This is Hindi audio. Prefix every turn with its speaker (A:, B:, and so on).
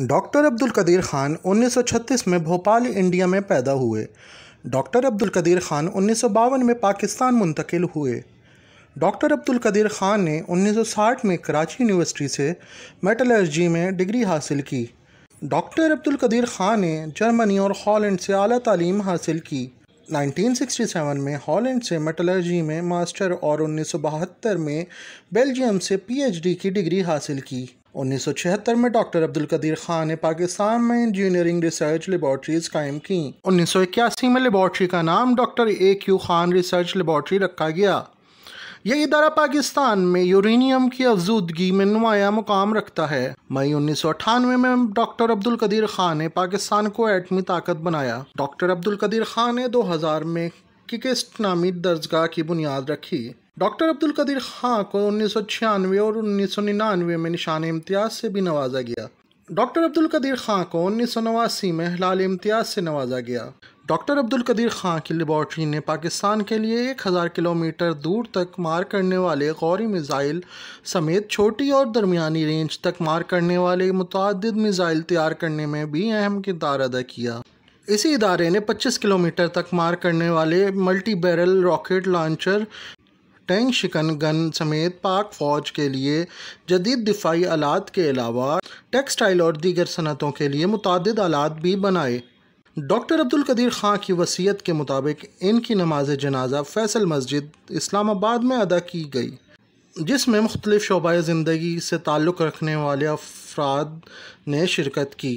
A: डॉक्टर अब्दुल कदीर खान 1936 में भोपाल इंडिया में पैदा हुए डॉक्टर अब्दुल कदीर खान उन्नीस में पाकिस्तान मुंतकिल हुए डॉक्टर अब्दुल कदीर खान ने 1960 में कराची यूनिवर्सिटी से मेटलर्जी में डिग्री हासिल की डॉक्टर अब्दुल कदीर खान ने जर्मनी और हॉलैंड से अली तालीम हासिल की 1967 में हॉलैंड से मेटलर्जी में मास्टर और उन्नीस में बेल्जियम से पीएचडी की डिग्री हासिल की 1976 में डॉक्टर अब्दुल कदीर खान ने पाकिस्तान में इंजीनियरिंग रिसर्च लेबॉर्ट्रीज कायम की उन्नीस में लेबॉर्ट्री का नाम doctor A Q Khan research laboratory रखा गया यह इदारा पाकिस्तान में यूरेनियम की अफजूदगी में नुमाया मुकाम रखता है मई उन्नीस में डॉक्टर अब्दुल कदीर खान ने पाकिस्तान को एटमी ताकत बनाया डॉक्टर अब्दुल कदीर खान ने 2000 में किकेस्ट नामी दर्जगाह की बुनियाद रखी डॉक्टर अब्दुल कदीर खां को उन्नीस और उन्नीस में निशान इम्तियाज से भी नवाजा गया डॉक्टर अब्दुल कदीर खां को उन्नीस में हिलाल इम्तियाज से नवाजा गया डॉक्टर अब्दुल कदीर खां की लेबॉर्ट्री ने पाकिस्तान के लिए एक हज़ार किलोमीटर दूर तक मार करने वाले गौरी मिज़ाइल समेत छोटी और दरमियानी रेंज तक मार करने वाले मुतद मिज़ाइल तैयार करने में भी अहम किरदार अदा किया इसी इदारे ने 25 किलोमीटर तक मार करने वाले multi barrel rocket launcher tank शिकन गन समेत पाक फ़ौज के लिए जदीद दिफाई आलात के अलावा टेक्सटाइल और दीगर सनतों के लिए मुतद आलात भी बनाए डॉक्टर अब्दुल कदीर खां की वसीयत के मुताबिक इनकी नमाज जनाजा फैसल मस्जिद इस्लामाबाद में अदा की गई जिसमें मुख्तलिफ शोबा ज़िंदगी से ताल्लुक़ रखने वाले अफराद ने शिरकत की